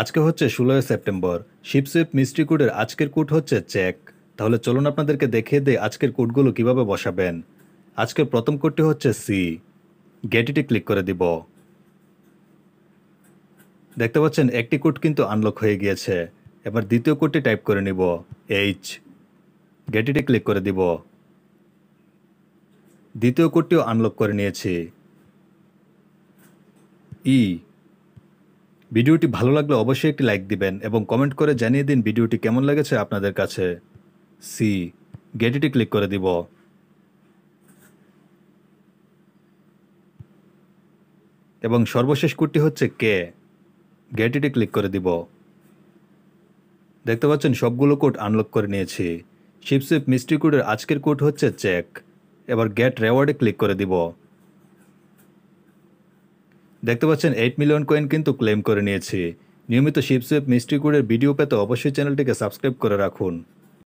আজকে হচ্ছে ষোলোই সেপ্টেম্বর শিপসুইপ মিস্ট্রি কোডের আজকের কোড হচ্ছে চেক তাহলে চলুন আপনাদেরকে দেখিয়ে দেয় আজকের কোডগুলো কিভাবে বসাবেন আজকের প্রথম কোডটি হচ্ছে সি গেটিটি ক্লিক করে দিব দেখতে পাচ্ছেন একটি কোড কিন্তু আনলক হয়ে গিয়েছে এবার দ্বিতীয় কোডটি টাইপ করে নিব এইচ গেটিটি ক্লিক করে দিব দ্বিতীয় কোডটিও আনলক করে নিয়েছি ই e। ভিডিওটি ভালো লাগলে অবশ্যই একটি লাইক দিবেন এবং কমেন্ট করে জানিয়ে দিন ভিডিওটি কেমন লেগেছে আপনাদের কাছে সি গেটিটি ক্লিক করে দিব এবং সর্বশেষ কুটটি হচ্ছে কে গেটিটি ক্লিক করে দিব দেখতে পাচ্ছেন সবগুলো কোড আনলক করে নিয়েছি শিপসিপ মিস্ট্রি কোডের আজকের কোড হচ্ছে চেক এবার গেট রেওয়ার্ডে ক্লিক করে দিব দেখতে পাচ্ছেন এইট মিলিয়ন কয়েন কিন্তু ক্লেম করে নিয়েছি নিয়মিত শিপসুয়েপ মিস্ট্রি কোডের ভিডিও পেতে অবশ্যই চ্যানেলটিকে সাবস্ক্রাইব করে রাখুন